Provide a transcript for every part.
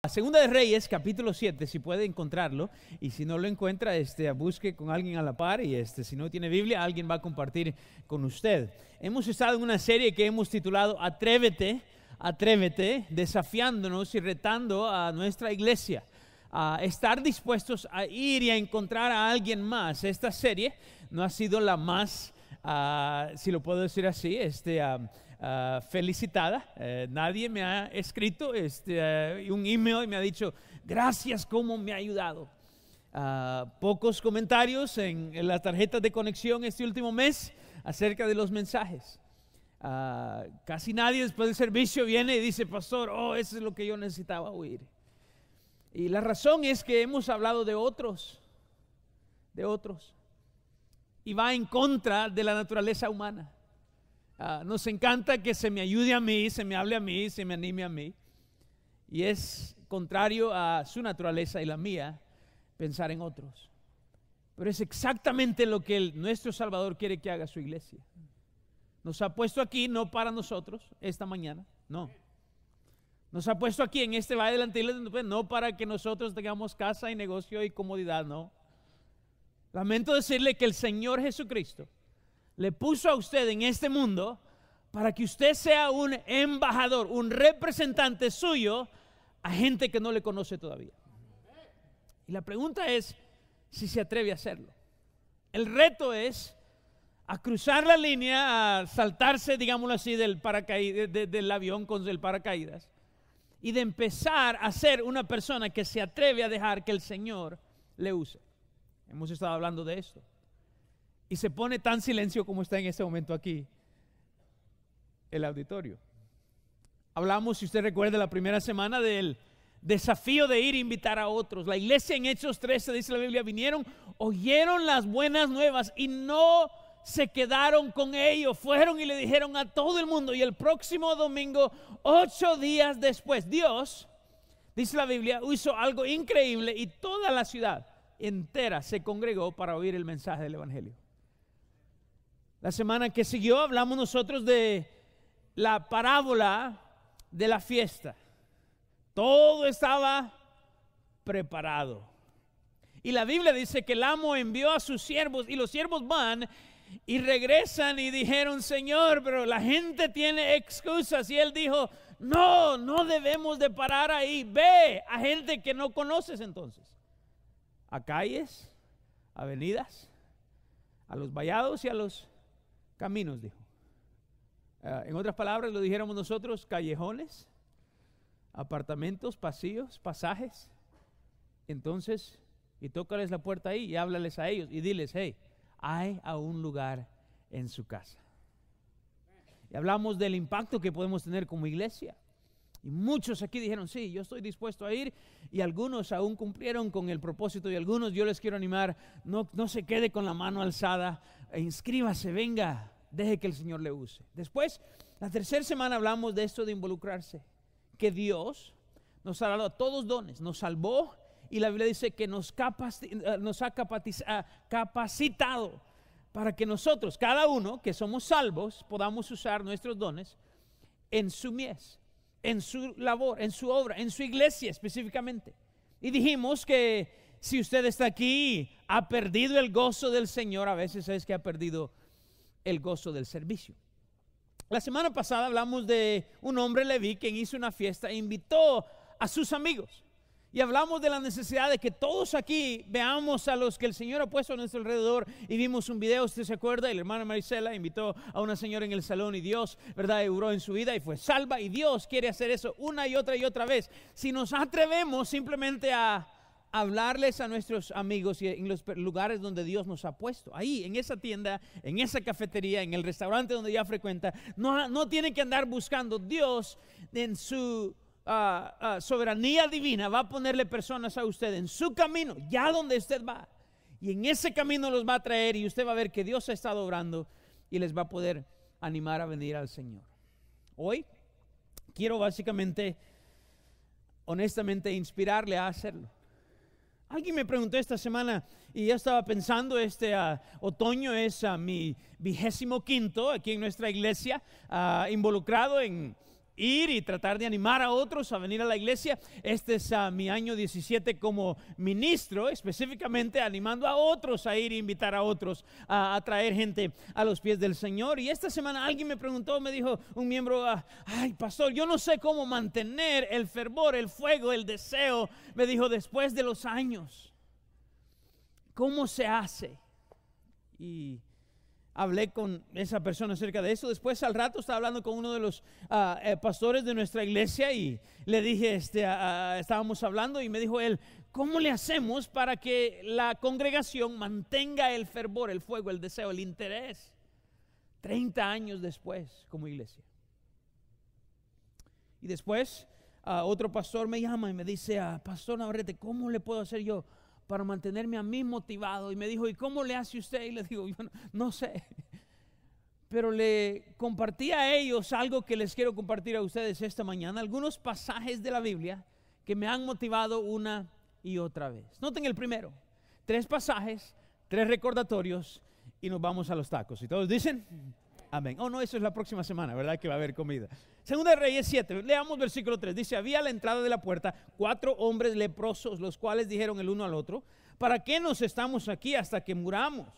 La segunda de Reyes, capítulo 7, si puede encontrarlo, y si no lo encuentra, este, busque con alguien a la par, y este, si no tiene Biblia, alguien va a compartir con usted. Hemos estado en una serie que hemos titulado Atrévete, Atrévete, desafiándonos y retando a nuestra iglesia a estar dispuestos a ir y a encontrar a alguien más. Esta serie no ha sido la más, ah, si lo puedo decir así, este... Ah, Ah, felicitada. Eh, nadie me ha escrito este, eh, un email y me ha dicho, gracias, cómo me ha ayudado. Ah, pocos comentarios en, en las tarjetas de conexión este último mes acerca de los mensajes. Ah, casi nadie después del servicio viene y dice, pastor, oh, eso es lo que yo necesitaba oír. Y la razón es que hemos hablado de otros, de otros. Y va en contra de la naturaleza humana. Ah, nos encanta que se me ayude a mí, se me hable a mí, se me anime a mí. Y es contrario a su naturaleza y la mía pensar en otros. Pero es exactamente lo que nuestro Salvador quiere que haga su iglesia. Nos ha puesto aquí no para nosotros esta mañana, no. Nos ha puesto aquí en este valle delante pues, no para que nosotros tengamos casa y negocio y comodidad, no. Lamento decirle que el Señor Jesucristo le puso a usted en este mundo para que usted sea un embajador, un representante suyo a gente que no le conoce todavía. Y la pregunta es si se atreve a hacerlo. El reto es a cruzar la línea, a saltarse, digámoslo así, del, avión con el paracaídas y de empezar a ser una persona que se atreve a dejar que el Señor le use. Hemos estado hablando de esto. Y se pone tan silencio como está en este momento aquí el auditorio. Hablamos, si usted recuerda, la primera semana del desafío de ir a invitar a otros. La iglesia en Hechos 13, dice la Biblia, vinieron, oyeron las buenas nuevas y no se quedaron con ellos. Fueron y le dijeron a todo el mundo. Y el próximo domingo, ocho días después, Dios, dice la Biblia, hizo algo increíble y toda la ciudad entera se congregó para oír el mensaje del Evangelio. La semana que siguió hablamos nosotros de la parábola de la fiesta. Todo estaba preparado. Y la Biblia dice que el amo envió a sus siervos y los siervos van y regresan y dijeron, Señor, pero la gente tiene excusas. Y él dijo, no, no debemos de parar ahí. Ve a gente que no conoces entonces. A calles, avenidas, a los vallados y a los Caminos, dijo. Ah, en otras palabras, lo dijéramos nosotros, callejones, apartamentos, pasillos, pasajes. Entonces, y tócales la puerta ahí y háblales a ellos y diles, hey, hay aún lugar en su casa. Y hablamos del impacto que podemos tener como iglesia. Y muchos aquí dijeron, sí, yo estoy dispuesto a ir. Y algunos aún cumplieron con el propósito. Y algunos yo les quiero animar, no, no se quede con la mano alzada. E inscríbase, venga, deje que el Señor le use. Después, la tercera semana hablamos de esto de involucrarse, que Dios nos ha dado a todos dones, nos salvó y la Biblia dice que nos, eh, nos ha ah, capacitado para que nosotros, cada uno que somos salvos, podamos usar nuestros dones en su mies, en su labor, en su obra, en su iglesia específicamente. Y dijimos que si usted está aquí, ha perdido el gozo del Señor, a veces es que ha perdido el gozo del servicio. La semana pasada hablamos de un hombre leví quien hizo una fiesta e invitó a sus amigos. Y hablamos de la necesidad de que todos aquí veamos a los que el Señor ha puesto a nuestro alrededor. Y vimos un video, usted se acuerda, el la hermana Marisela invitó a una señora en el salón y Dios, ¿verdad?, euró en su vida y fue salva. Y Dios quiere hacer eso una y otra y otra vez. Si nos atrevemos simplemente a hablarles a nuestros amigos y en los lugares donde Dios nos ha puesto. Ahí, en esa tienda, en esa cafetería, en el restaurante donde ya frecuenta. No, no tienen que andar buscando Dios en su ah, ah, soberanía divina. Va a ponerle personas a usted en su camino, ya donde usted va. Y en ese camino los va a traer y usted va a ver que Dios ha estado obrando y les va a poder animar a venir al Señor. Hoy quiero básicamente, honestamente, inspirarle a hacerlo Alguien me preguntó esta semana y ya estaba pensando, este ah, otoño es ah, mi vigésimo quinto aquí en nuestra iglesia, ah, involucrado en ir y tratar de animar a otros a venir a la iglesia. Este es ah, mi año 17 como ministro, específicamente animando a otros a ir e invitar a otros a, traer gente a los pies del Señor. Y esta semana alguien me preguntó, me dijo un miembro, ah, ay pastor, yo no sé cómo mantener el fervor, el fuego, el deseo, me dijo después de los años. ¿Cómo se hace? Y hablé con esa persona acerca de eso. Después al rato estaba hablando con uno de los ah, eh, pastores de nuestra iglesia y le dije, este, ah, ah, estábamos hablando y me dijo él, ¿cómo le hacemos para que la congregación mantenga el fervor, el fuego, el deseo, el interés? 30 años después como iglesia. Y después a otro pastor me llama y me dice, Pastor Navarrete, ¿cómo le puedo hacer yo? para mantenerme a mí motivado. Y me dijo, ¿y cómo le hace usted? Y le digo, yo no, sé. Pero le compartí a ellos algo que les quiero compartir a ustedes esta mañana, algunos pasajes de la Biblia que me han motivado una y otra vez. Noten el primero, tres pasajes, tres recordatorios y nos vamos a los tacos. ¿Y todos dicen? Amén. Oh, no, eso es la próxima semana, ¿verdad? Que va a haber comida. Segunda de Reyes 7, leamos versículo 3. Dice, había a la entrada de la puerta cuatro hombres leprosos, los cuales dijeron el uno al otro, ¿para qué nos estamos aquí hasta que muramos?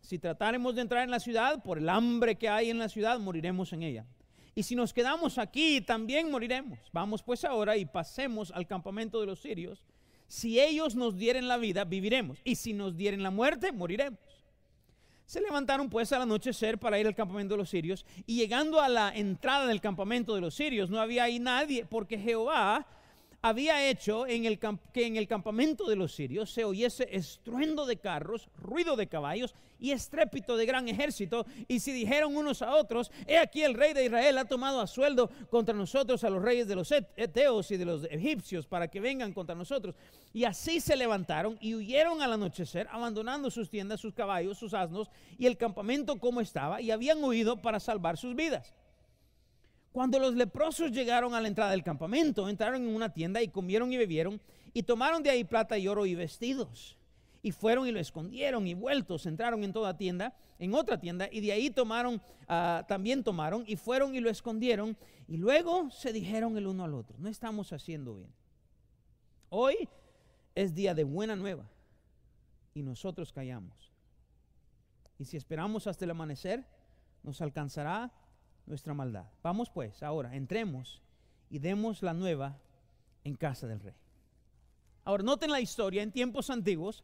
Si tratáremos de entrar en la ciudad, por el hambre que hay en la ciudad, moriremos en ella. Y si nos quedamos aquí, también moriremos. Vamos pues ahora y pasemos al campamento de los sirios. Si ellos nos dieren la vida, viviremos. Y si nos dieren la muerte, moriremos. Se levantaron pues al anochecer para ir al campamento de los sirios y llegando a la entrada del campamento de los sirios no había ahí nadie porque Jehová había hecho en el que en el campamento de los sirios se oyese estruendo de carros, ruido de caballos y estrépito de gran ejército. Y si dijeron unos a otros, he aquí el rey de Israel ha tomado a sueldo contra nosotros a los reyes de los eteos y de los egipcios para que vengan contra nosotros. Y así se levantaron y huyeron al anochecer, abandonando sus tiendas, sus caballos, sus asnos y el campamento como estaba, y habían huido para salvar sus vidas. Cuando los leprosos llegaron a la entrada del campamento, entraron en una tienda y comieron y bebieron y tomaron de ahí plata y oro y vestidos. Y fueron y lo escondieron y vueltos entraron en toda tienda, en otra tienda, y de ahí tomaron, ah, también tomaron y fueron y lo escondieron. Y luego se dijeron el uno al otro, no estamos haciendo bien. Hoy es día de buena nueva y nosotros callamos. Y si esperamos hasta el amanecer, nos alcanzará nuestra maldad. Vamos pues, ahora, entremos y demos la nueva en casa del rey. Ahora, noten la historia, en tiempos antiguos,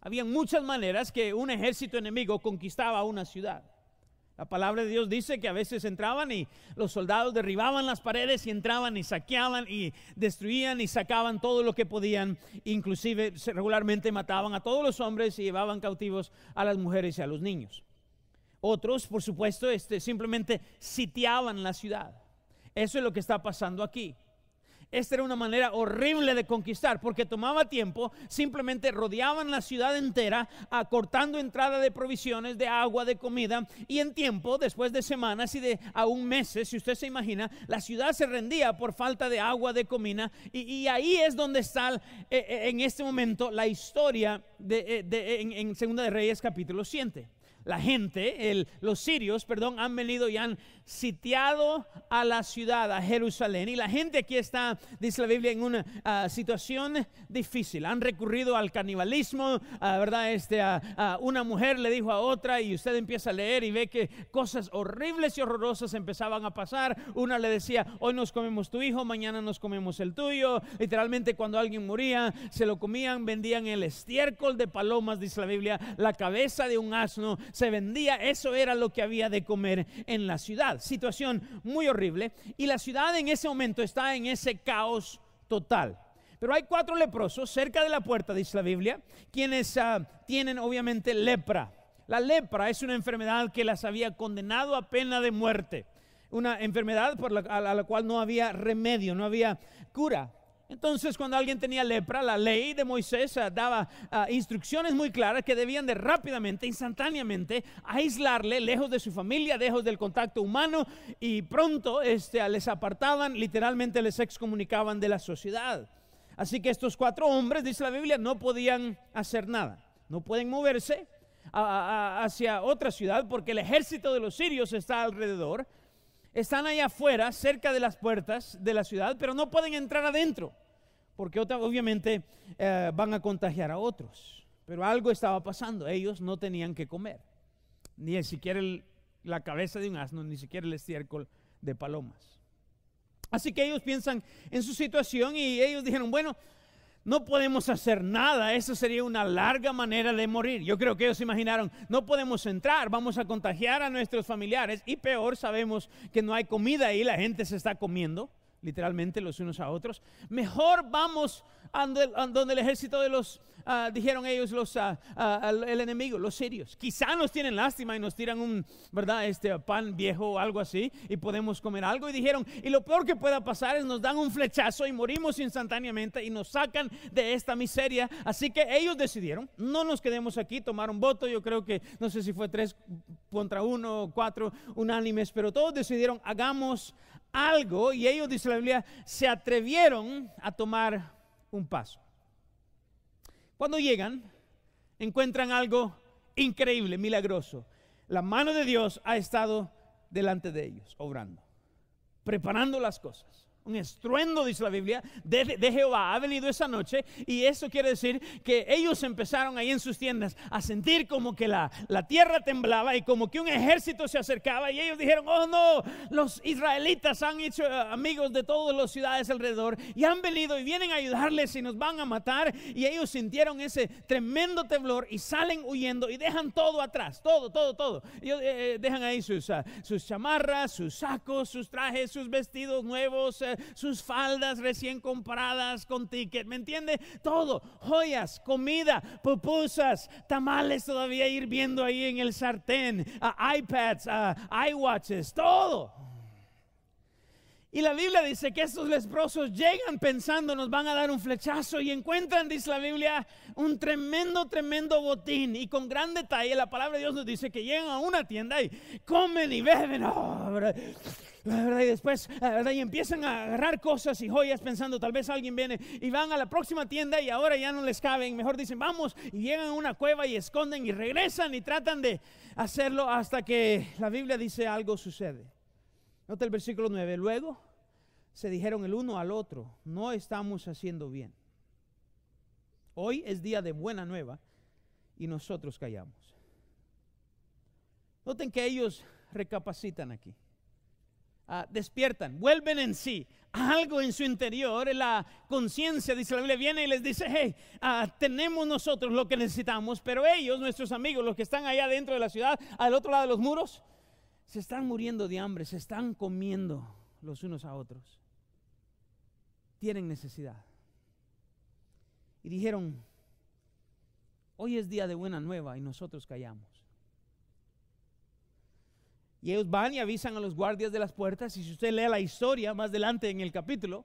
habían muchas maneras que un ejército enemigo conquistaba una ciudad. La palabra de Dios dice que a veces entraban y los soldados derribaban las paredes y entraban y saqueaban y destruían y sacaban todo lo que podían. Inclusive regularmente mataban a todos los hombres y llevaban cautivos a las mujeres y a los niños. Otros, por supuesto, este, simplemente sitiaban la ciudad. Eso es lo que está pasando aquí. Esta era una manera horrible de conquistar porque tomaba tiempo, simplemente rodeaban la ciudad entera, acortando entrada de provisiones, de agua, de comida, y en tiempo, después de semanas y de aún meses, si usted se imagina, la ciudad se rendía por falta de agua, de comida, y, ahí es donde está eh, eh, en este momento la historia eh, de, en, en Segunda de Reyes capítulo 7 la gente, el, los sirios, perdón, han venido y han sitiado a la ciudad, a Jerusalén. Y la gente aquí está, dice la Biblia, en una ah, situación difícil. Han recurrido al canibalismo, La ah, ¿verdad? Este, ah, una mujer le dijo a otra y usted empieza a leer y ve que cosas horribles y horrorosas empezaban a pasar. Una le decía, hoy nos comemos tu hijo, mañana nos comemos el tuyo. Literalmente cuando alguien moría, se lo comían, vendían el estiércol de palomas, dice la Biblia, la cabeza de un asno, se vendía, eso era lo que había de comer en la ciudad. Situación muy horrible y la ciudad en ese momento está en ese caos total. Pero hay cuatro leprosos cerca de la puerta, dice la Biblia, quienes ah, tienen obviamente lepra. La lepra es una enfermedad que las había condenado a pena de muerte, una enfermedad por a, la, cual no había remedio, no había cura. Entonces, cuando alguien tenía lepra, la ley de Moisés ah, daba ah, instrucciones muy claras que debían de rápidamente, instantáneamente, aislarle lejos de su familia, lejos del contacto humano y pronto este, ah, les apartaban, literalmente les excomunicaban de la sociedad. Así que estos cuatro hombres, dice la Biblia, no podían hacer nada, no pueden moverse hacia otra ciudad porque el ejército de los sirios está alrededor están allá afuera, cerca de las puertas de la ciudad, pero no pueden entrar adentro, porque obviamente eh, van a contagiar a otros. Pero algo estaba pasando, ellos no tenían que comer, ni siquiera la cabeza de un asno, ni siquiera el estiércol de palomas. Así que ellos piensan en su situación y ellos dijeron, bueno, no podemos hacer nada, eso sería una larga manera de morir. Yo creo que ellos imaginaron, no podemos entrar, vamos a contagiar a nuestros familiares y peor sabemos que no hay comida y la gente se está comiendo literalmente los unos a otros. Mejor vamos a donde, el ejército de los, ah, dijeron ellos, los, ah, ah, el enemigo, los sirios. Quizá nos tienen lástima y nos tiran un, ¿verdad? Este pan viejo o algo así y podemos comer algo. Y dijeron, y lo peor que pueda pasar es nos dan un flechazo y morimos instantáneamente y nos sacan de esta miseria. Así que ellos decidieron, no nos quedemos aquí, tomaron voto, yo creo que, no sé si fue tres contra uno o cuatro unánimes, pero todos decidieron, hagamos algo y ellos, dice la Biblia, se atrevieron a tomar un paso. Cuando llegan, encuentran algo increíble, milagroso. La mano de Dios ha estado delante de ellos, obrando, preparando las cosas un estruendo, dice la Biblia, de, Jehová ha venido esa noche. Y eso quiere decir que ellos empezaron ahí en sus tiendas a sentir como que la, la tierra temblaba y como que un ejército se acercaba. Y ellos dijeron, oh no, los israelitas han hecho eh, amigos de todas las ciudades alrededor y han venido y vienen a ayudarles y nos van a matar. Y ellos sintieron ese tremendo temblor y salen huyendo y dejan todo atrás, todo, todo, todo. Ellos eh, eh, dejan ahí sus, ah, sus chamarras, sus sacos, sus trajes, sus vestidos nuevos sus faldas recién compradas con ticket, ¿me entiende? Todo, joyas, comida, pupusas, tamales todavía viendo ahí en el sartén, iPads, iWatches, todo. Y la Biblia dice que estos lesbrosos llegan pensando nos van a dar un flechazo y encuentran, dice la Biblia, un tremendo, tremendo botín. Y con gran detalle la palabra de Dios nos dice que llegan a una tienda y comen y beben. y después, la verdad, y empiezan a agarrar cosas y joyas pensando, tal vez alguien viene y van a la próxima tienda y ahora ya no les caben. Mejor dicen, vamos, y llegan a una cueva y esconden y regresan y tratan de hacerlo hasta que la Biblia dice algo sucede. Nota el versículo 9. Luego se dijeron el uno al otro, no estamos haciendo bien. Hoy es día de buena nueva y nosotros callamos. Noten que ellos recapacitan aquí. Ah, despiertan, vuelven en sí. Algo en su interior, la conciencia, dice la Biblia, viene y les dice, hey, ah, tenemos nosotros lo que necesitamos, pero ellos, nuestros amigos, los que están allá dentro de la ciudad, al otro lado de los muros, se están muriendo de hambre, se están comiendo los unos a otros. Tienen necesidad. Y dijeron, hoy es día de buena nueva y nosotros callamos. Y ellos van y avisan a los guardias de las puertas, y si usted lee la historia más adelante en el capítulo,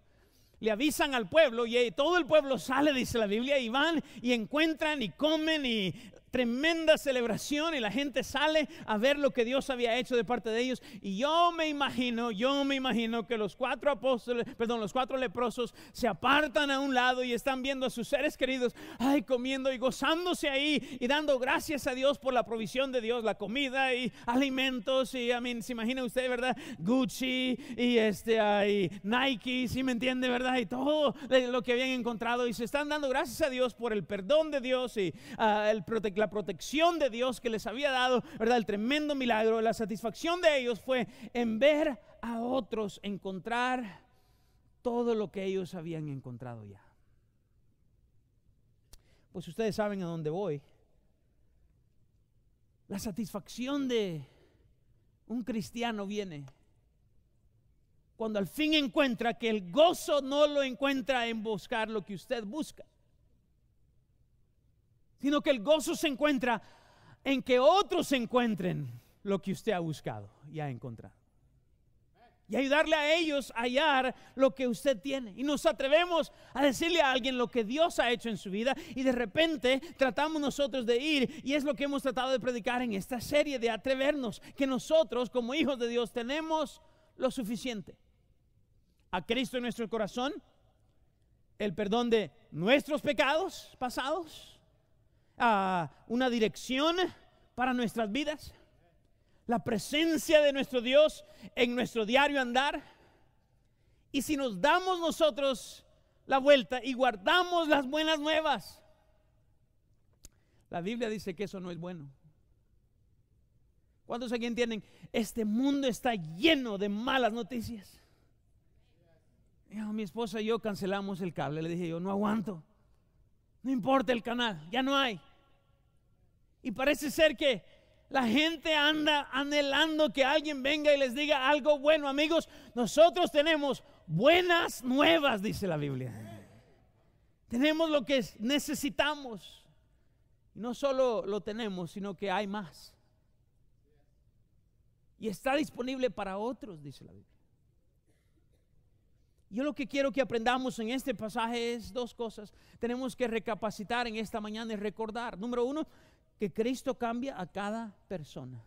le avisan al pueblo y todo el pueblo sale, dice la Biblia, y van y encuentran y comen y tremenda celebración y la gente sale a ver lo que Dios había hecho de parte de ellos. Y yo me imagino, yo me imagino que los cuatro apóstoles, perdón, los cuatro leprosos se apartan a un lado y están viendo a sus seres queridos, ay, comiendo y gozándose ahí y dando gracias a Dios por la provisión de Dios, la comida y alimentos. Y, a mí se imagina usted, ¿verdad? Gucci y este, hay Nike, si me entiende, ¿verdad? Y todo lo que habían encontrado y se están dando gracias a Dios por el perdón de Dios y ah, el protector la protección de Dios que les había dado, ¿verdad? El tremendo milagro, la satisfacción de ellos fue en ver a otros encontrar todo lo que ellos habían encontrado ya. Pues ustedes saben a dónde voy. La satisfacción de un cristiano viene cuando al fin encuentra que el gozo no lo encuentra en buscar lo que usted busca sino que el gozo se encuentra en que otros encuentren lo que usted ha buscado y ha encontrado. Y ayudarle a ellos a hallar lo que usted tiene. Y nos atrevemos a decirle a alguien lo que Dios ha hecho en su vida. Y de repente tratamos nosotros de ir. Y es lo que hemos tratado de predicar en esta serie, de atrevernos. Que nosotros como hijos de Dios tenemos lo suficiente. A Cristo en nuestro corazón. El perdón de nuestros pecados pasados una dirección para nuestras vidas? La presencia de nuestro Dios en nuestro diario andar. Y si nos damos nosotros la vuelta y guardamos las buenas nuevas, la Biblia dice que eso no es bueno. ¿Cuántos aquí entienden? Este mundo está lleno de malas noticias. Oh, mi esposa y yo cancelamos el cable. Le dije yo, no aguanto. No importa el canal, ya no hay. Y parece ser que la gente anda anhelando que alguien venga y les diga algo bueno. Amigos, nosotros tenemos buenas nuevas, dice la Biblia. Tenemos lo que necesitamos. No solo lo tenemos, sino que hay más. Y está disponible para otros, dice la Biblia. Yo lo que quiero que aprendamos en este pasaje es dos cosas. Tenemos que recapacitar en esta mañana y recordar. Número uno, que Cristo cambia a cada persona.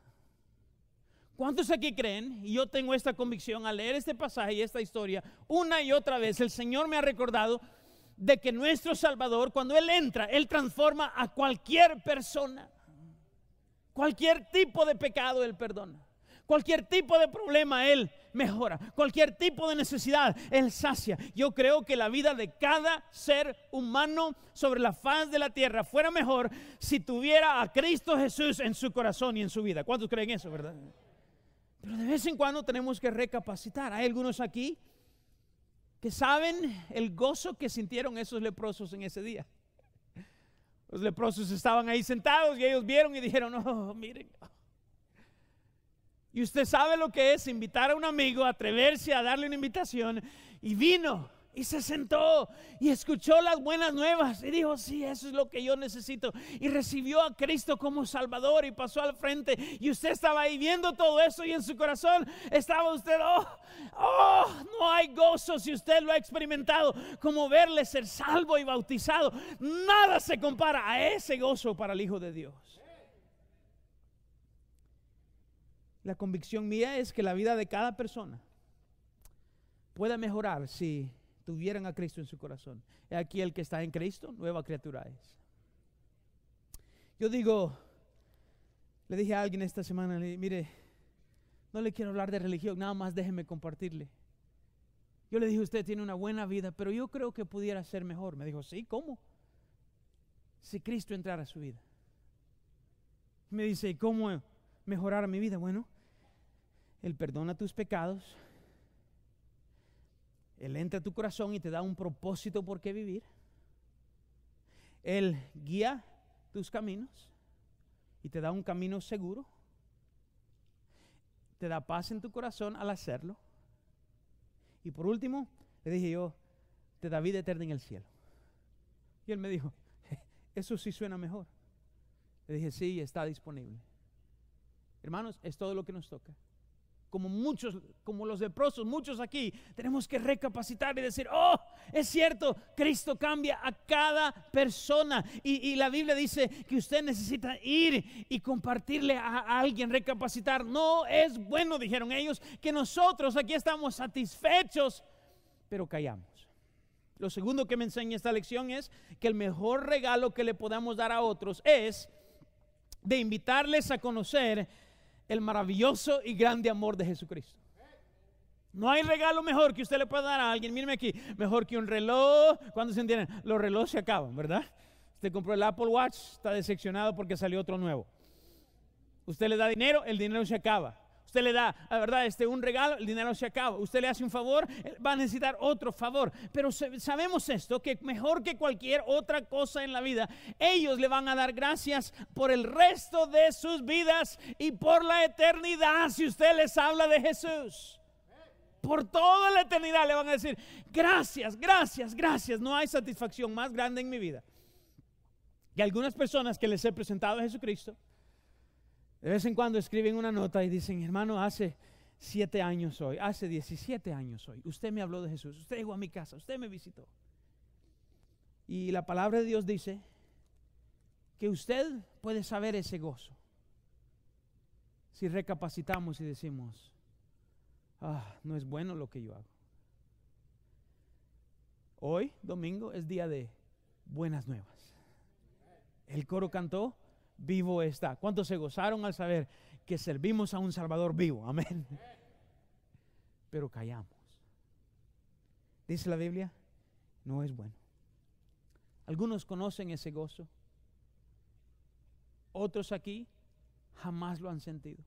¿Cuántos aquí creen? Y yo tengo esta convicción al leer este pasaje y esta historia, una y otra vez el Señor me ha recordado de que nuestro Salvador, cuando Él entra, Él transforma a cualquier persona. Cualquier tipo de pecado Él perdona. Cualquier tipo de problema Él mejora. Cualquier tipo de necesidad Él sacia. Yo creo que la vida de cada ser humano sobre la faz de la tierra fuera mejor si tuviera a Cristo Jesús en su corazón y en su vida. ¿Cuántos creen eso, verdad? Pero de vez en cuando tenemos que recapacitar. Hay algunos aquí que saben el gozo que sintieron esos leprosos en ese día. Los leprosos estaban ahí sentados y ellos vieron y dijeron, no, oh, miren, y usted sabe lo que es invitar a un amigo, atreverse a darle una invitación. Y vino y se sentó y escuchó las buenas nuevas y dijo, sí, eso es lo que yo necesito. Y recibió a Cristo como Salvador y pasó al frente. Y usted estaba ahí viendo todo eso y en su corazón estaba usted, oh, oh, no hay gozo si usted lo ha experimentado, como verle ser salvo y bautizado. Nada se compara a ese gozo para el Hijo de Dios. La convicción mía es que la vida de cada persona pueda mejorar si tuvieran a Cristo en su corazón. Aquí el que está en Cristo, nueva criatura es. Yo digo, le dije a alguien esta semana, le mire, no le quiero hablar de religión, nada más déjeme compartirle. Yo le dije, usted tiene una buena vida, pero yo creo que pudiera ser mejor. Me dijo, sí, ¿cómo? Si Cristo entrara a su vida. Me dice, cómo mejorar mi vida? Bueno, él perdona tus pecados. Él entra a tu corazón y te da un propósito por qué vivir. Él guía tus caminos y te da un camino seguro. Te da paz en tu corazón al hacerlo. Y por último, le dije yo, te da vida eterna en el cielo. Y él me dijo, eso sí suena mejor. Le dije, sí, está disponible. Hermanos, es todo lo que nos toca como muchos, como los leprosos, muchos aquí, tenemos que recapacitar y decir, oh, es cierto, Cristo cambia a cada persona. Y, la Biblia dice que usted necesita ir y compartirle a, alguien, recapacitar. No es bueno, dijeron ellos, que nosotros aquí estamos satisfechos, pero callamos. Lo segundo que me enseña esta lección es que el mejor regalo que le podamos dar a otros es de invitarles a conocer el maravilloso y grande amor de Jesucristo. No hay regalo mejor que usted le pueda dar a alguien. Míreme aquí, mejor que un reloj. ¿Cuándo se entienden? Los relojes se acaban, ¿verdad? Usted compró el Apple Watch, está decepcionado porque salió otro nuevo. Usted le da dinero, el dinero se acaba. Usted le da, la verdad, este, un regalo, el dinero se acaba. Usted le hace un favor, va a necesitar otro favor. Pero sabemos esto, que mejor que cualquier otra cosa en la vida, ellos le van a dar gracias por el resto de sus vidas y por la eternidad si usted les habla de Jesús por toda la eternidad le van a decir, gracias, gracias, gracias. No hay satisfacción más grande en mi vida. Y algunas personas que les he presentado a Jesucristo, de vez en cuando escriben una nota y dicen, hermano, hace siete años hoy, hace 17 años hoy, usted me habló de Jesús, usted llegó a mi casa, usted me visitó. Y la palabra de Dios dice que usted puede saber ese gozo. Si recapacitamos y decimos, ah, no es bueno lo que yo hago. Hoy, domingo, es día de buenas nuevas. El coro cantó, vivo está. ¿Cuántos se gozaron al saber que servimos a un Salvador vivo? Amén. Pero callamos. Dice la Biblia, no es bueno. Algunos conocen ese gozo. Otros aquí jamás lo han sentido.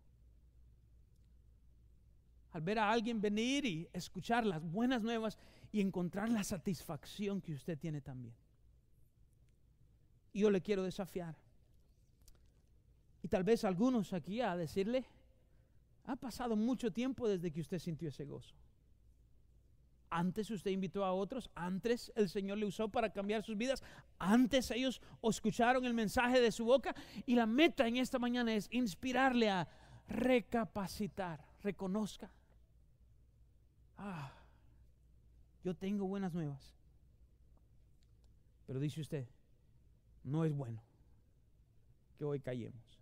Al ver a alguien venir y escuchar las buenas nuevas y encontrar la satisfacción que usted tiene también. yo le quiero desafiar tal vez algunos aquí a decirle, ha pasado mucho tiempo desde que usted sintió ese gozo. Antes usted invitó a otros, antes el Señor le usó para cambiar sus vidas, antes ellos escucharon el mensaje de su boca y la meta en esta mañana es inspirarle a recapacitar, reconozca. Ah, yo tengo buenas nuevas. Pero dice usted, no es bueno que hoy callemos.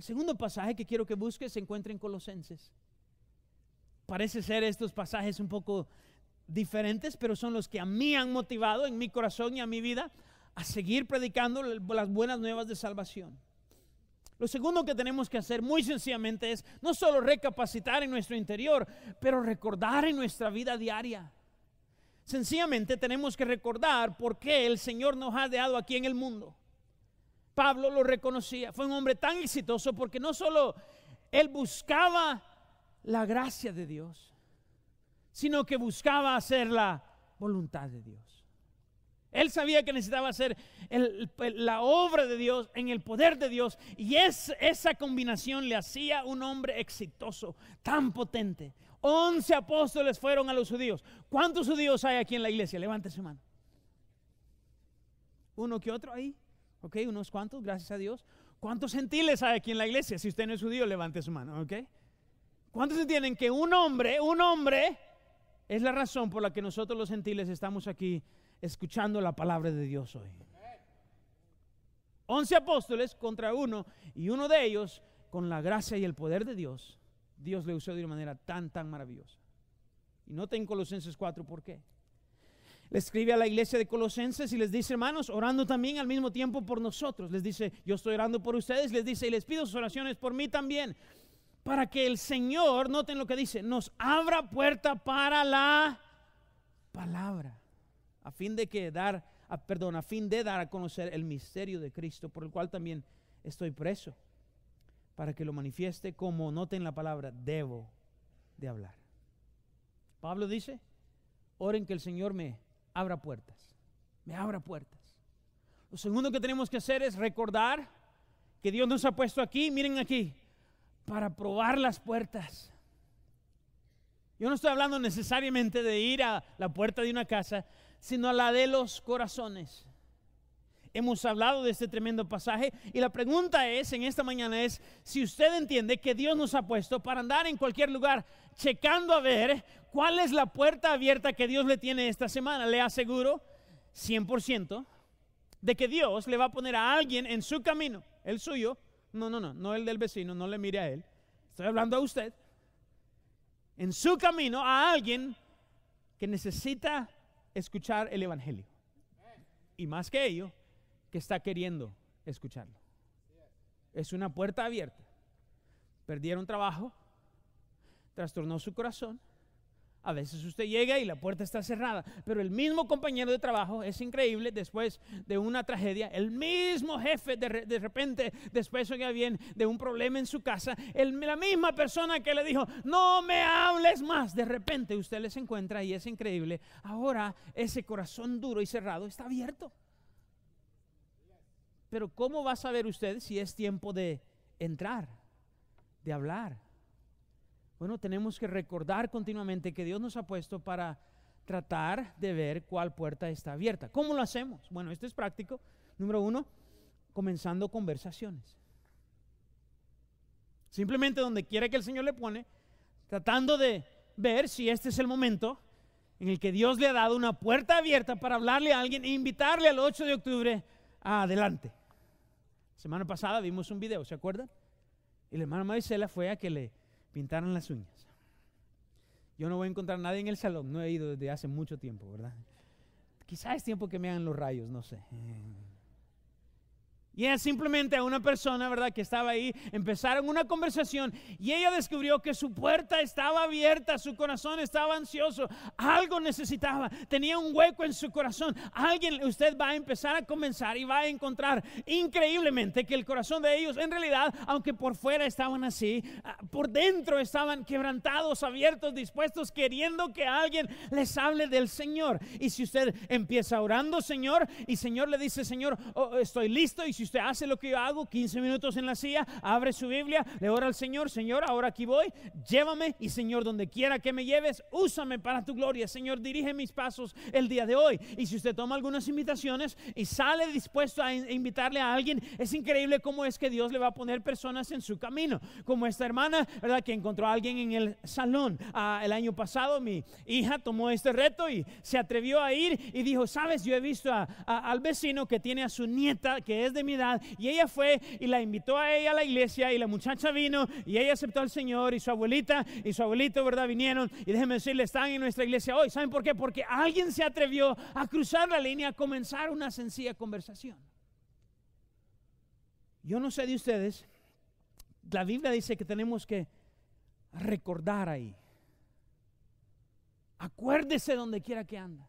El segundo pasaje que quiero que busques se encuentra en Colosenses. Parece ser estos pasajes un poco diferentes, pero son los que a mí han motivado en mi corazón y a mi vida a seguir predicando las buenas nuevas de salvación. Lo segundo que tenemos que hacer muy sencillamente es no solo recapacitar en nuestro interior, pero recordar en nuestra vida diaria. Sencillamente tenemos que recordar por qué el Señor nos ha dejado aquí en el mundo. Pablo lo reconocía. Fue un hombre tan exitoso porque no solo él buscaba la gracia de Dios, sino que buscaba hacer la voluntad de Dios. Él sabía que necesitaba hacer la obra de Dios en el poder de Dios y es, esa combinación le hacía un hombre exitoso, tan potente. Once apóstoles fueron a los judíos. ¿Cuántos judíos hay aquí en la iglesia? su mano. ¿Uno que otro ahí? ¿ok? Unos cuantos, gracias a Dios. ¿Cuántos gentiles hay aquí en la iglesia? Si usted no es judío, levante su mano, ¿ok? ¿Cuántos entienden que un hombre, un hombre, es la razón por la que nosotros los gentiles estamos aquí escuchando la palabra de Dios hoy? Once apóstoles contra uno y uno de ellos, con la gracia y el poder de Dios, Dios le usó de una manera tan, tan maravillosa. Y noten Colosenses 4, ¿por qué? le escribe a la iglesia de Colosenses y les dice, hermanos, orando también al mismo tiempo por nosotros. Les dice, yo estoy orando por ustedes, les dice, y les pido sus oraciones por mí también, para que el Señor, noten lo que dice, nos abra puerta para la palabra, a fin de que dar, perdón, a fin de dar a conocer el misterio de Cristo, por el cual también estoy preso, para que lo manifieste como, noten la palabra, debo de hablar. Pablo dice, oren que el Señor me abra puertas, me abra puertas. Lo segundo que tenemos que hacer es recordar que Dios nos ha puesto aquí, miren aquí, para probar las puertas. Yo no estoy hablando necesariamente de ir a la puerta de una casa, sino a la de los corazones. Hemos hablado de este tremendo pasaje y la pregunta es en esta mañana es si usted entiende que Dios nos ha puesto para andar en cualquier lugar checando a ver cuál es la puerta abierta que Dios le tiene esta semana. Le aseguro 100% de que Dios le va a poner a alguien en su camino, el suyo, no, no, no, no el del vecino, no le mire a él. Estoy hablando a usted. En su camino a alguien que necesita escuchar el Evangelio. Y más que ello, que está queriendo escucharlo. Es una puerta abierta. Perdieron trabajo, trastornó su corazón. A veces usted llega y la puerta está cerrada, pero el mismo compañero de trabajo es increíble después de una tragedia, el mismo jefe de, repente, después bien, de un problema en su casa, el, la misma persona que le dijo, no me hables más, de repente usted les encuentra y es increíble, ahora ese corazón duro y cerrado está abierto. Pero ¿cómo va a saber usted si es tiempo de entrar, de hablar? Bueno, tenemos que recordar continuamente que Dios nos ha puesto para tratar de ver cuál puerta está abierta. ¿Cómo lo hacemos? Bueno, esto es práctico. Número uno, comenzando conversaciones. Simplemente donde quiera que el Señor le pone, tratando de ver si este es el momento en el que Dios le ha dado una puerta abierta para hablarle a alguien e invitarle al 8 de octubre adelante. Semana pasada vimos un video, ¿se acuerdan? Y la hermana Marisela fue a que le pintaran las uñas. Yo no voy a encontrar a nadie en el salón, no he ido desde hace mucho tiempo, ¿verdad? Quizás es tiempo que me hagan los rayos, no sé. Y es simplemente una persona, ¿verdad?, que estaba ahí, empezaron una conversación y ella descubrió que su puerta estaba abierta, su corazón estaba ansioso, algo necesitaba, tenía un hueco en su corazón. Alguien, usted va a empezar a comenzar y va a encontrar increíblemente que el corazón de ellos, en realidad, aunque por fuera estaban así, ah, por dentro estaban quebrantados, abiertos, dispuestos, queriendo que alguien les hable del Señor. Y si usted empieza orando, Señor, y Señor le dice, Señor, oh, estoy listo, y si usted hace lo que yo hago, 15 minutos en la silla, abre su Biblia, le ora al Señor, Señor, ahora aquí voy, llévame y Señor, donde quiera que me lleves, úsame para tu gloria. Señor, dirige mis pasos el día de hoy. Y si usted toma algunas invitaciones y sale dispuesto a invitarle a alguien, es increíble cómo es que Dios le va a poner personas en su camino, como esta hermana, ¿verdad? Que encontró a alguien en el salón. Ah, el año pasado mi hija tomó este reto y se atrevió a ir y dijo, sabes, yo he visto al vecino que tiene a su nieta, que es de mi y ella fue y la invitó a ella a la iglesia, y la muchacha vino, y ella aceptó al Señor, y su abuelita y su abuelito, ¿verdad? Vinieron, y déjenme decirle, están en nuestra iglesia hoy. ¿Saben por qué? Porque alguien se atrevió a cruzar la línea, a comenzar una sencilla conversación. Yo no sé de ustedes, la Biblia dice que tenemos que recordar ahí. Acuérdese donde quiera que anda.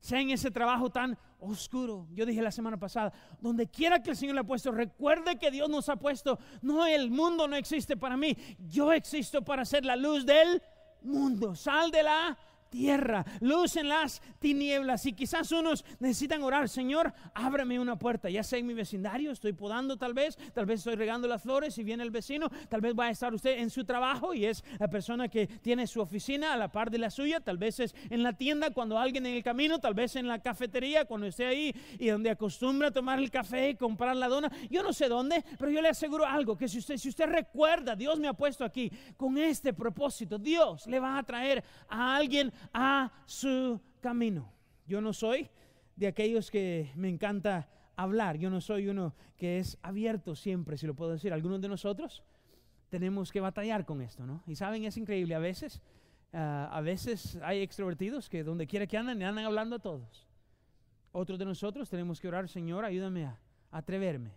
Sea en ese trabajo tan oscuro. Yo dije la semana pasada, donde quiera que el Señor le ha puesto, recuerde que Dios nos ha puesto. No, el mundo no existe para mí. Yo existo para ser la luz del mundo. Sal de la tierra, luz en las tinieblas. Y quizás unos necesitan orar, Señor, ábrame una puerta, ya sé en mi vecindario, estoy podando tal vez, tal vez estoy regando las flores y viene el vecino, tal vez va a estar usted en su trabajo y es la persona que tiene su oficina a la par de la suya, tal vez es en la tienda cuando alguien en el camino, tal vez en la cafetería cuando esté ahí y donde acostumbra tomar el café y comprar la dona, yo no sé dónde, pero yo le aseguro algo, que si usted, si usted recuerda, Dios me ha puesto aquí con este propósito, Dios le va a traer a alguien a su camino. Yo no soy de aquellos que me encanta hablar, yo no soy uno que es abierto siempre, si lo puedo decir. Algunos de nosotros tenemos que batallar con esto, ¿no? Y saben, es increíble, a veces, ah, a veces hay extrovertidos que donde quiera que andan, andan hablando a todos. Otros de nosotros tenemos que orar, Señor, ayúdame a atreverme.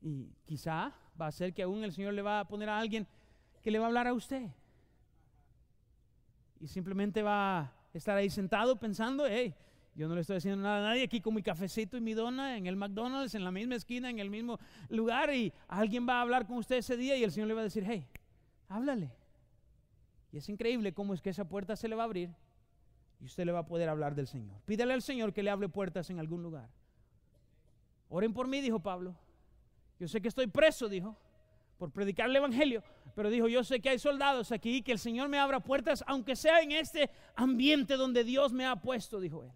Y quizá va a ser que aún el Señor le va a poner a alguien que le va a hablar a usted y simplemente va a estar ahí sentado pensando, hey, yo no le estoy diciendo nada a nadie aquí con mi cafecito y mi dona en el McDonald's, en la misma esquina, en el mismo lugar, y alguien va a hablar con usted ese día y el Señor le va a decir, hey, háblale. Y es increíble cómo es que esa puerta se le va a abrir y usted le va a poder hablar del Señor. Pídale al Señor que le hable puertas en algún lugar. Oren por mí, dijo Pablo. Yo sé que estoy preso, dijo, por predicar el Evangelio, pero dijo, yo sé que hay soldados aquí, que el Señor me abra puertas, aunque sea en este ambiente donde Dios me ha puesto, dijo él.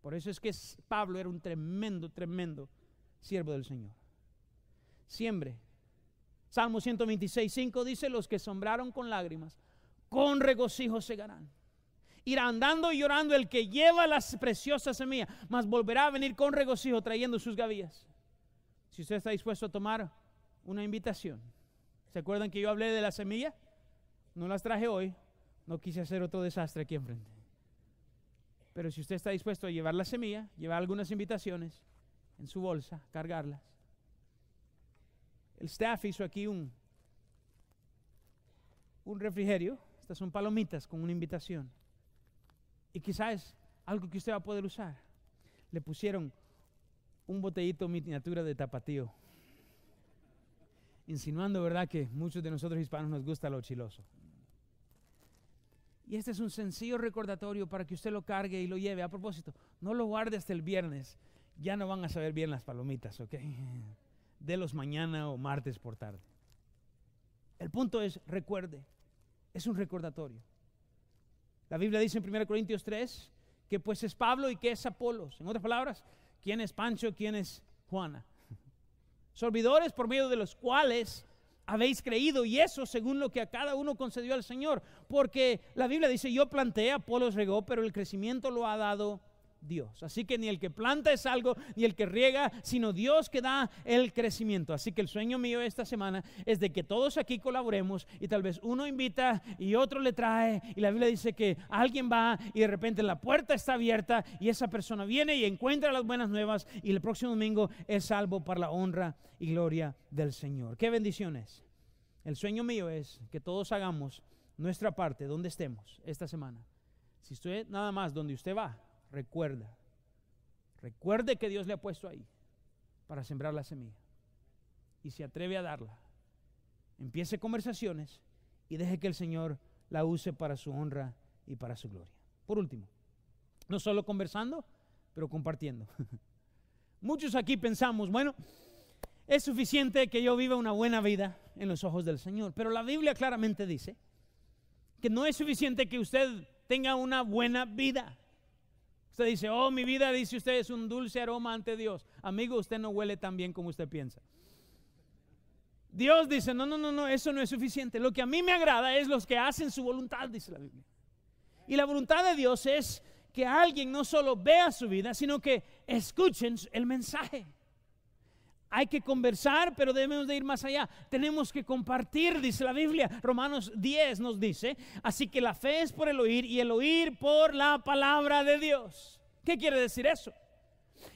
Por eso es que Pablo era un tremendo, tremendo siervo del Señor. Siempre. Salmo 126.5 dice, los que sombraron con lágrimas, con regocijo segarán. Irá andando y llorando el que lleva las preciosas semillas, mas volverá a venir con regocijo trayendo sus gavillas. Si usted está dispuesto a tomar una invitación, ¿Se acuerdan que yo hablé de la semilla? No las traje hoy. No quise hacer otro desastre aquí enfrente. Pero si usted está dispuesto a llevar la semilla, llevar algunas invitaciones en su bolsa, cargarlas. El staff hizo aquí un, un refrigerio. Estas son palomitas con una invitación. Y quizás algo que usted va a poder usar. Le pusieron un botellito miniatura de tapatío insinuando, ¿verdad?, que muchos de nosotros hispanos nos gusta lo chiloso. Y este es un sencillo recordatorio para que usted lo cargue y lo lleve. A propósito, no lo guarde hasta el viernes. Ya no van a saber bien las palomitas, ¿ok? De los mañana o martes por tarde. El punto es, recuerde, es un recordatorio. La Biblia dice en 1 Corintios 3 que pues es Pablo y que es Apolos. En otras palabras, ¿quién es Pancho, quién es Juana? servidores por medio de los cuales habéis creído y eso según lo que a cada uno concedió al Señor. Porque la Biblia dice, yo planté, Apolo regó, pero el crecimiento lo ha dado Dios. Así que ni el que planta es algo, ni el que riega, sino Dios que da el crecimiento. Así que el sueño mío esta semana es de que todos aquí colaboremos y tal vez uno invita y otro le trae y la Biblia dice que alguien va y de repente la puerta está abierta y esa persona viene y encuentra las buenas nuevas y el próximo domingo es salvo para la honra y gloria del Señor. Qué bendiciones. El sueño mío es que todos hagamos nuestra parte donde estemos esta semana. Si usted nada más donde usted va, recuerda, recuerde que Dios le ha puesto ahí para sembrar la semilla y se atreve a darla. Empiece conversaciones y deje que el Señor la use para su honra y para su gloria. Por último, no solo conversando, pero compartiendo. Muchos aquí pensamos, bueno, es suficiente que yo viva una buena vida en los ojos del Señor, pero la Biblia claramente dice que no es suficiente que usted tenga una buena vida. Usted dice, oh, mi vida, dice usted, es un dulce aroma ante Dios. Amigo, usted no huele tan bien como usted piensa. Dios dice, no, no, no, no, eso no es suficiente. Lo que a mí me agrada es los que hacen su voluntad, dice la Biblia. Y la voluntad de Dios es que alguien no solo vea su vida, sino que escuchen el mensaje. Hay que conversar, pero debemos de ir más allá. Tenemos que compartir, dice la Biblia. Romanos 10 nos dice, así que la fe es por el oír y el oír por la palabra de Dios. ¿Qué quiere decir eso?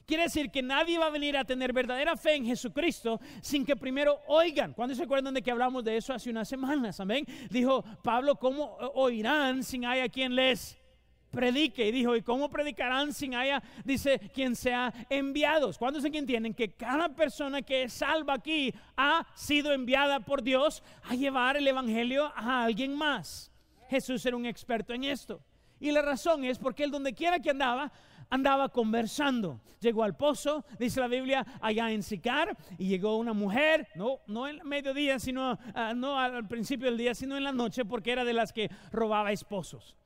Quiere decir que nadie va a venir a tener verdadera fe en Jesucristo sin que primero oigan. ¿Cuándo se acuerdan de que hablamos de eso hace unas semanas? Amén. Dijo Pablo, ¿cómo oirán sin hay a quien les predique. Y dijo, ¿y cómo predicarán sin haya, dice, quien sea enviados? se entienden que cada persona que es salva aquí ha sido enviada por Dios a llevar el Evangelio a alguien más? Jesús era un experto en esto. Y la razón es porque él donde quiera que andaba, andaba conversando. Llegó al pozo, dice la Biblia, allá en Sicar, y llegó una mujer, no, no en mediodía, sino ah, no al principio del día, sino en la noche, porque era de las que robaba esposos.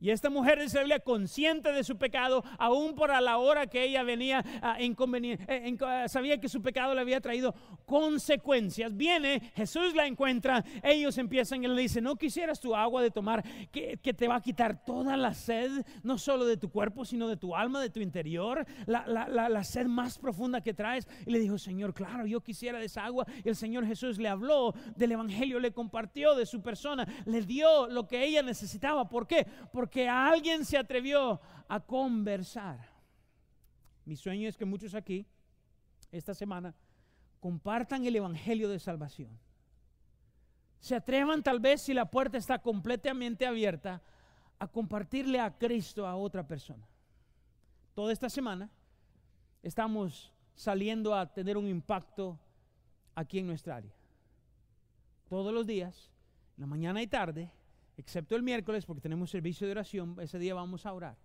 Y esta mujer de la consciente de su pecado, aún por a la hora que ella venía, a ah, eh, ah, sabía que su pecado le había traído consecuencias. Viene, Jesús la encuentra, ellos empiezan y le dice, no quisieras tu agua de tomar, que, te va a quitar toda la sed, no solo de tu cuerpo, sino de tu alma, de tu interior, la, sed más profunda que traes. Y le dijo, Señor, claro, yo quisiera de esa agua. Y el Señor Jesús le habló del Evangelio, le compartió de su persona, le dio lo que ella necesitaba. ¿Por qué? que alguien se atrevió a conversar. Mi sueño es que muchos aquí, esta semana, compartan el Evangelio de Salvación. Se atrevan tal vez si la puerta está completamente abierta a compartirle a Cristo a otra persona. Toda esta semana estamos saliendo a tener un impacto aquí en nuestra área. Todos los días, en la mañana y tarde, excepto el miércoles porque tenemos servicio de oración, ese día vamos a orar.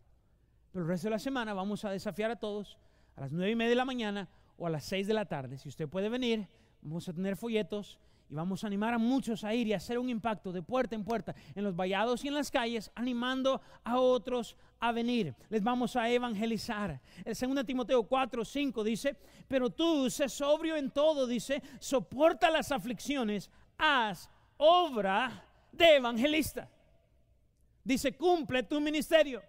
Pero el resto de la semana vamos a desafiar a todos a las nueve y media de la mañana o a las seis de la tarde. Si usted puede venir, vamos a tener folletos y vamos a animar a muchos a ir y hacer un impacto de puerta en puerta en los vallados y en las calles, animando a otros a venir. Les vamos a evangelizar. El 2 Timoteo 4, 5 dice, pero tú sé sobrio en todo, dice, soporta las aflicciones, haz obra de evangelista. Dice, cumple tu ministerio.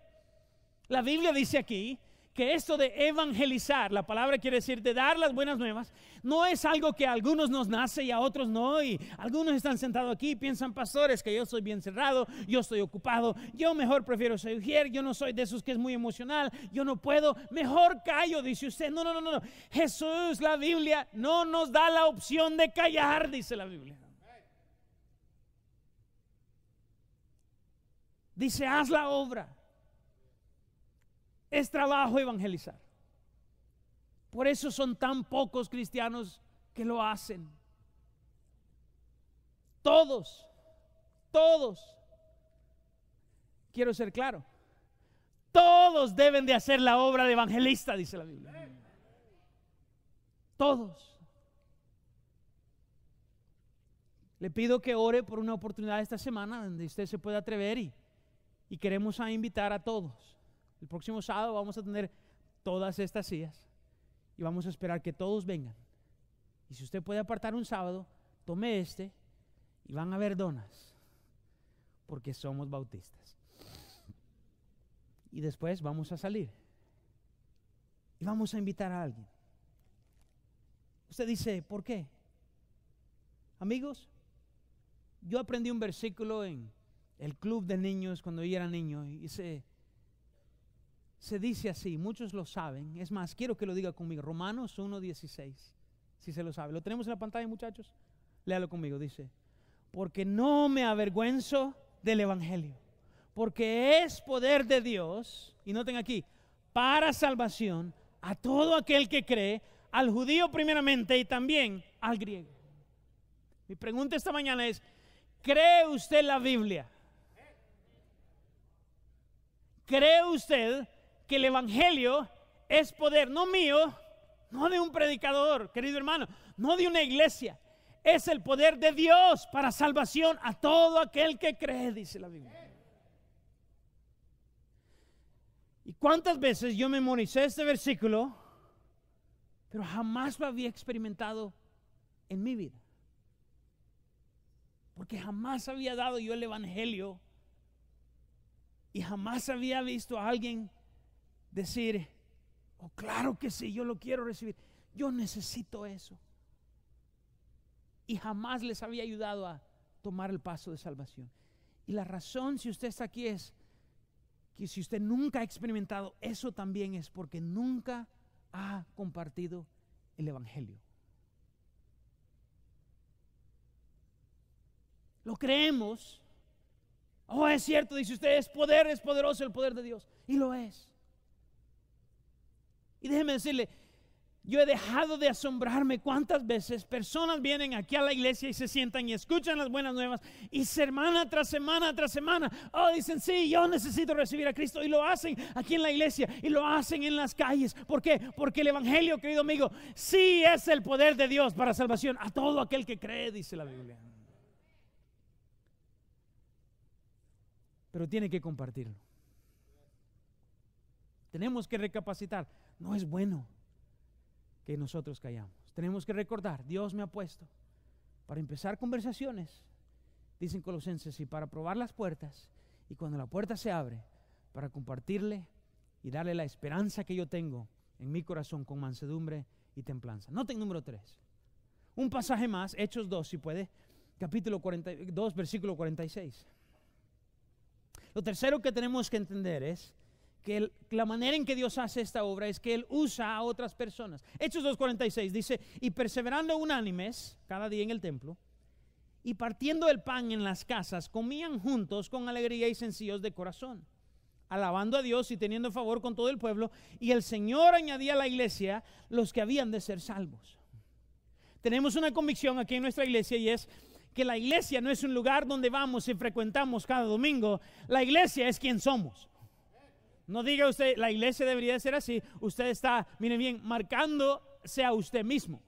La Biblia dice aquí que esto de evangelizar, la palabra quiere decir de dar las buenas nuevas, no es algo que a algunos nos nace y a otros no. Y algunos están sentados aquí y piensan, pastores, que yo soy bien cerrado, yo estoy ocupado, yo mejor prefiero seguir, yo no soy de esos que es muy emocional, yo no puedo, mejor callo, dice usted. No, no, no, no. Jesús, la Biblia, no nos da la opción de callar, dice la Biblia. Dice, haz la obra. Es trabajo evangelizar. Por eso son tan pocos cristianos que lo hacen. Todos, todos. Quiero ser claro. Todos deben de hacer la obra de evangelista, dice la Biblia. Todos. Le pido que ore por una oportunidad esta semana donde usted se pueda atrever y y queremos a invitar a todos. El próximo sábado vamos a tener todas estas sillas y vamos a esperar que todos vengan. Y si usted puede apartar un sábado, tome este y van a ver donas, porque somos bautistas. Y después vamos a salir y vamos a invitar a alguien. Usted dice, ¿por qué? Amigos, yo aprendí un versículo en el club de niños cuando yo era niño y se, dice así, muchos lo saben. Es más, quiero que lo diga conmigo, Romanos 1.16, si se lo sabe. ¿Lo tenemos en la pantalla, muchachos? Léalo conmigo, dice, porque no me avergüenzo del Evangelio, porque es poder de Dios, y noten aquí, para salvación a todo aquel que cree, al judío primeramente y también al griego. Mi pregunta esta mañana es, ¿cree usted la Biblia? ¿Cree usted que el Evangelio es poder, no mío, no de un predicador, querido hermano, no de una iglesia? Es el poder de Dios para salvación a todo aquel que cree, dice la Biblia. ¿Y cuántas veces yo memoricé este versículo, pero jamás lo había experimentado en mi vida? Porque jamás había dado yo el Evangelio y jamás había visto a alguien decir, oh, claro que sí, yo lo quiero recibir. Yo necesito eso. Y jamás les había ayudado a tomar el paso de salvación. Y la razón, si usted está aquí, es que si usted nunca ha experimentado eso también es porque nunca ha compartido el Evangelio. Lo creemos, Oh, es cierto, dice usted, es poder, es poderoso el poder de Dios. Y lo es. Y déjeme decirle, yo he dejado de asombrarme cuántas veces personas vienen aquí a la iglesia y se sientan y escuchan las buenas nuevas y semana tras semana tras semana, oh, dicen, sí, yo necesito recibir a Cristo y lo hacen aquí en la iglesia y lo hacen en las calles. ¿Por qué? Porque el Evangelio, querido amigo, sí es el poder de Dios para salvación a todo aquel que cree, dice la Biblia. pero tiene que compartirlo. Tenemos que recapacitar. No es bueno que nosotros callamos. Tenemos que recordar, Dios me ha puesto para empezar conversaciones, dicen Colosenses, y para probar las puertas, y cuando la puerta se abre, para compartirle y darle la esperanza que yo tengo en mi corazón con mansedumbre y templanza. Noten número 3. Un pasaje más, Hechos 2, si puede, capítulo 42, versículo 46. Lo tercero que tenemos que entender es que la manera en que Dios hace esta obra es que Él usa a otras personas. Hechos 2.46 dice, y perseverando unánimes cada día en el templo, y partiendo el pan en las casas, comían juntos con alegría y sencillos de corazón, alabando a Dios y teniendo favor con todo el pueblo, y el Señor añadía a la iglesia los que habían de ser salvos. Tenemos una convicción aquí en nuestra iglesia y es que la iglesia no es un lugar donde vamos y frecuentamos cada domingo. La iglesia es quien somos. No diga usted, la iglesia debería ser así. Usted está, miren bien, marcándose a usted mismo.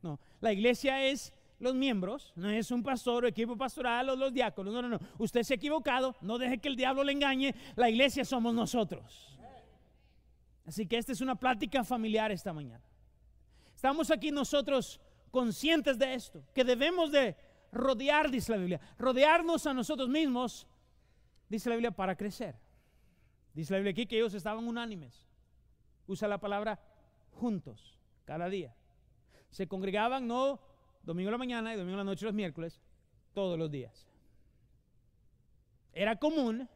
No, la iglesia es los miembros, no es un pastor o equipo pastoral o los diáconos. No, no, no. Usted se ha equivocado, no deje que el diablo le engañe. La iglesia somos nosotros. Así que esta es una plática familiar esta mañana. Estamos aquí nosotros conscientes de esto, que debemos de rodear, dice la Biblia, rodearnos a nosotros mismos, dice la Biblia, para crecer. Dice la Biblia aquí que ellos estaban unánimes. Usa la palabra juntos, cada día. Se congregaban no domingo a la mañana y domingo a la noche los miércoles, todos los días. Era común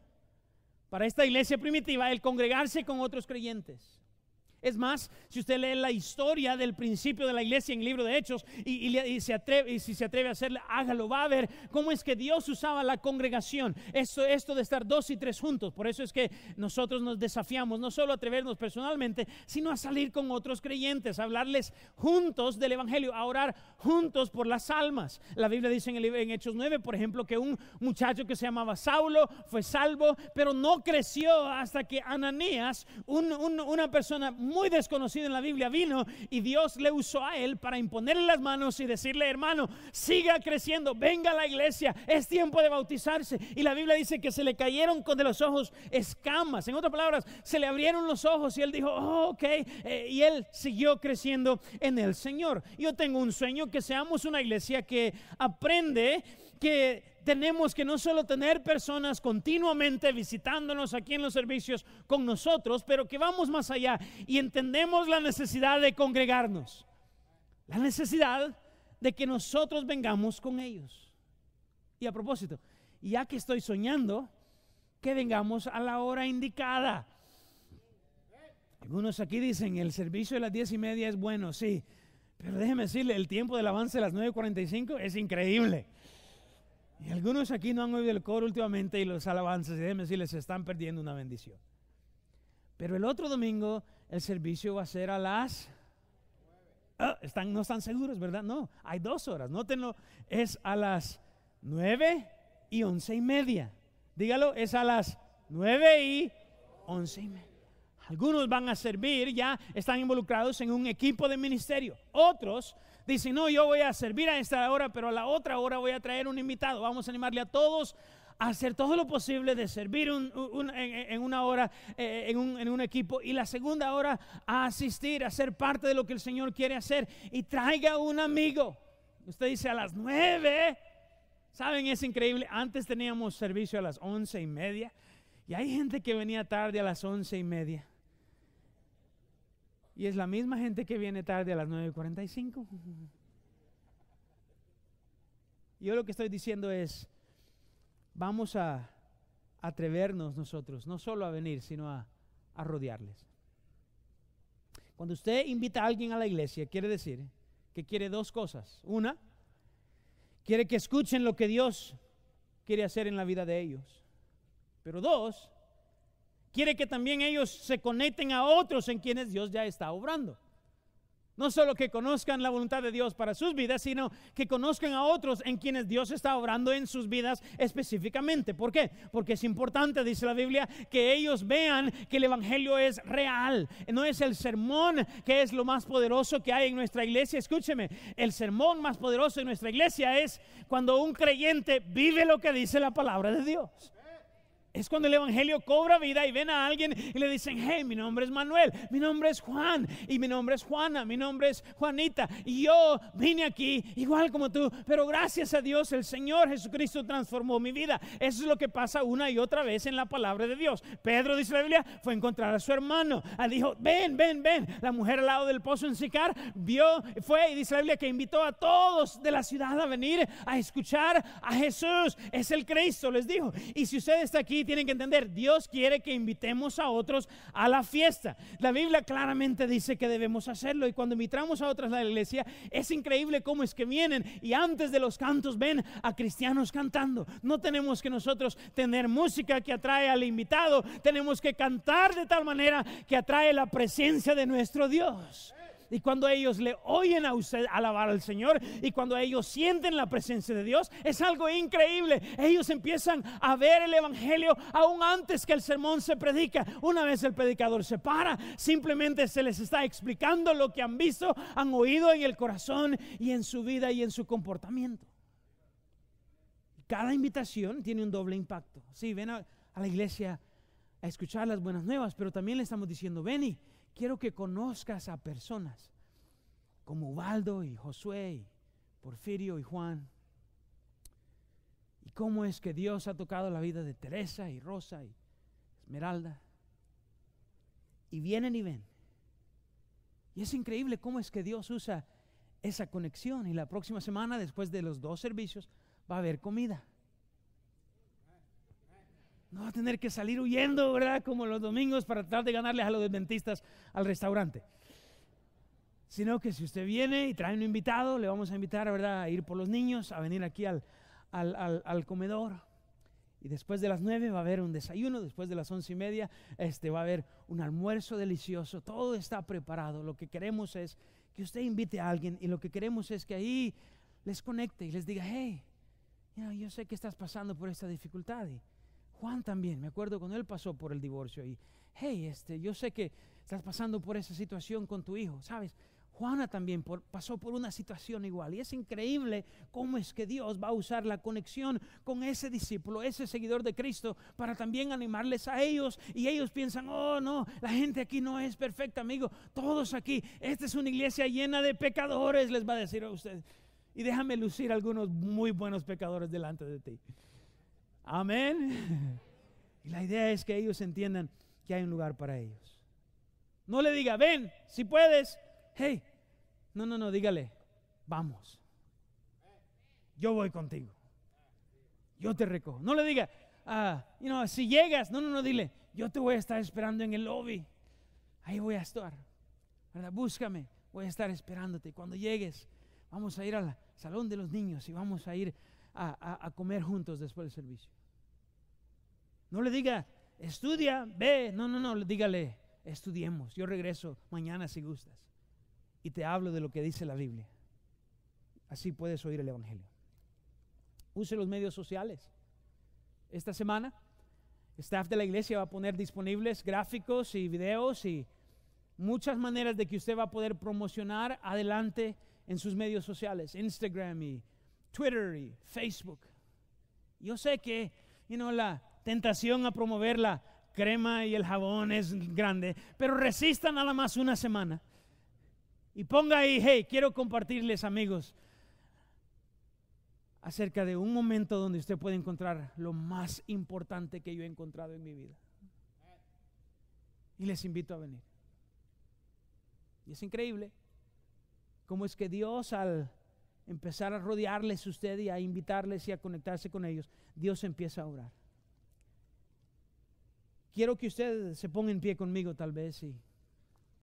para esta iglesia primitiva el congregarse con otros creyentes. Es más, si usted lee la historia del principio de la iglesia en el libro de Hechos y, se atreve, si se atreve a hacerlo, hágalo, va a ver cómo es que Dios usaba la congregación. Esto, esto de estar dos y tres juntos. Por eso es que nosotros nos desafiamos no solo a atrevernos personalmente, sino a salir con otros creyentes, a hablarles juntos del Evangelio, a orar juntos por las almas. La Biblia dice en, el, en Hechos 9, por ejemplo, que un muchacho que se llamaba Saulo fue salvo, pero no creció hasta que Ananías, una persona muy muy desconocido en la Biblia vino y Dios le usó a él para imponerle las manos y decirle, hermano, siga creciendo, venga a la iglesia, es tiempo de bautizarse. Y la Biblia dice que se le cayeron de los ojos escamas. En otras palabras, se le abrieron los ojos y él dijo, oh, ok, eh, y él siguió creciendo en el Señor. Yo tengo un sueño que seamos una iglesia que aprende que tenemos que no solo tener personas continuamente visitándonos aquí en los servicios con nosotros, pero que vamos más allá y entendemos la necesidad de congregarnos. La necesidad de que nosotros vengamos con ellos. Y a propósito, ya que estoy soñando, que vengamos a la hora indicada. Algunos aquí dicen, el servicio de las diez y media es bueno, sí, pero déjeme decirle, el tiempo del avance de las 9.45 es increíble. Y algunos aquí no han oído el coro últimamente y los alabanzas, y déjenme decirles, están perdiendo una bendición. Pero el otro domingo el servicio va a ser a las... Ah, están, no están seguros, ¿verdad? No, hay dos horas, nótenlo, es a las nueve y once y media. Dígalo, es a las nueve y once y media. Algunos van a servir, ya están involucrados en un equipo de ministerio. Otros dicen, no, yo voy a servir a esta hora, pero a la otra hora voy a traer un invitado. Vamos a animarle a todos a hacer todo lo posible de servir en, una hora, eh, en un equipo. Y la segunda hora a asistir, a ser parte de lo que el Señor quiere hacer. Y traiga un amigo. Usted dice, a las nueve. Saben, es increíble. Antes teníamos servicio a las once y media. Y hay gente que venía tarde a las once y media. Y es la misma gente que viene tarde a las 9.45. Yo lo que estoy diciendo es, vamos a atrevernos nosotros, no solo a venir, sino a, a rodearles. Cuando usted invita a alguien a la iglesia, quiere decir que quiere dos cosas. Una, quiere que escuchen lo que Dios quiere hacer en la vida de ellos. Pero dos, Quiere que también ellos se conecten a otros en quienes Dios ya está obrando. No solo que conozcan la voluntad de Dios para sus vidas, sino que conozcan a otros en quienes Dios está obrando en sus vidas específicamente. ¿Por qué? Porque es importante, dice la Biblia, que ellos vean que el Evangelio es real. No es el sermón que es lo más poderoso que hay en nuestra iglesia. Escúcheme, el sermón más poderoso en nuestra iglesia es cuando un creyente vive lo que dice la palabra de Dios. Es cuando el Evangelio cobra vida y ven a alguien y le dicen, hey, mi nombre es Manuel, mi nombre es Juan, y mi nombre es Juana, mi nombre es Juanita, y yo vine aquí igual como tú, pero gracias a Dios el Señor Jesucristo transformó mi vida. Eso es lo que pasa una y otra vez en la palabra de Dios. Pedro, dice la Biblia, fue a encontrar a su hermano. Ah, dijo, ven, ven, ven. La mujer al lado del pozo en Sicar vio, fue y dice la Biblia que invitó a todos de la ciudad a venir a escuchar a Jesús. Es el Cristo, les dijo. Y si usted está aquí, tienen que entender, Dios quiere que invitemos a otros a la fiesta. La Biblia claramente dice que debemos hacerlo y cuando invitamos a otras a la iglesia, es increíble cómo es que vienen y antes de los cantos ven a cristianos cantando. No tenemos que nosotros tener música que atrae al invitado, tenemos que cantar de tal manera que atrae la presencia de nuestro Dios y cuando ellos le oyen a usted alabar al Señor y cuando ellos sienten la presencia de Dios, es algo increíble. Ellos empiezan a ver el Evangelio aún antes que el sermón se predica. Una vez el predicador se para, simplemente se les está explicando lo que han visto, han oído en el corazón y en su vida y en su comportamiento. Cada invitación tiene un doble impacto. si ven a la iglesia a escuchar las buenas nuevas, pero también le estamos diciendo, ven y Quiero que conozcas a personas como Ubaldo y Josué, y Porfirio y Juan. Y cómo es que Dios ha tocado la vida de Teresa y Rosa y Esmeralda. Y vienen y ven. Y es increíble cómo es que Dios usa esa conexión. Y la próxima semana, después de los dos servicios, va a haber comida. No va a tener que salir huyendo, ¿verdad? Como los domingos para tratar de ganarle... a los adventistas al restaurante. Sino que si usted viene y trae un invitado, le vamos a invitar, ¿verdad?, a ir por los niños, a venir aquí al, al, comedor. Y después de las nueve va a haber un desayuno, después de las once y media este, va a haber un almuerzo delicioso, todo está preparado. Lo que queremos es que usted invite a alguien y lo que queremos es que ahí les conecte y les diga, hey, yo sé que estás pasando por esta dificultad Juan también, me acuerdo cuando él pasó por el divorcio y, hey, este, yo sé que estás pasando por esa situación con tu hijo, ¿sabes? Juana también pasó por una situación igual. Y es increíble cómo es que Dios va a usar la conexión con ese discípulo, ese seguidor de Cristo, para también animarles a ellos. Y ellos piensan, oh no, la gente aquí no es perfecta, amigo. Todos aquí, esta es una iglesia llena de pecadores, les va a decir a ustedes. Y déjame lucir algunos muy buenos pecadores delante de ti. Amén. Y la idea es que ellos entiendan que hay un lugar para ellos. No le diga, ven, si puedes, hey. No, no, no, dígale, vamos. Yo voy contigo. Yo te recojo. No le diga, ah, you si llegas, no, no, no, dile, yo te voy a estar esperando en el lobby. Ahí voy a estar. ¿verdad? Búscame, voy a estar esperándote. Cuando llegues, vamos a ir al salón de los niños y vamos a ir a comer juntos después del servicio. No le diga, estudia, ve. No, no, no, dígale, estudiemos. Yo regreso mañana si gustas. Y te hablo de lo que dice la Biblia. Así puedes oír el Evangelio. Use los medios sociales. Esta semana, staff de la iglesia va a poner disponibles gráficos y videos y muchas maneras de que usted va a poder promocionar adelante en sus medios sociales, Instagram y Twitter y Facebook. Yo sé que you know, la, tentación a promover la crema y el jabón es grande, pero resista nada más una semana. Y ponga ahí, hey, quiero compartirles amigos acerca de un momento donde usted puede encontrar lo más importante que yo he encontrado en mi vida. Y les invito a venir. Y es increíble cómo es que Dios al empezar a rodearles usted y a invitarles y a conectarse con ellos, Dios empieza a orar. Quiero que usted se ponga en pie conmigo tal vez y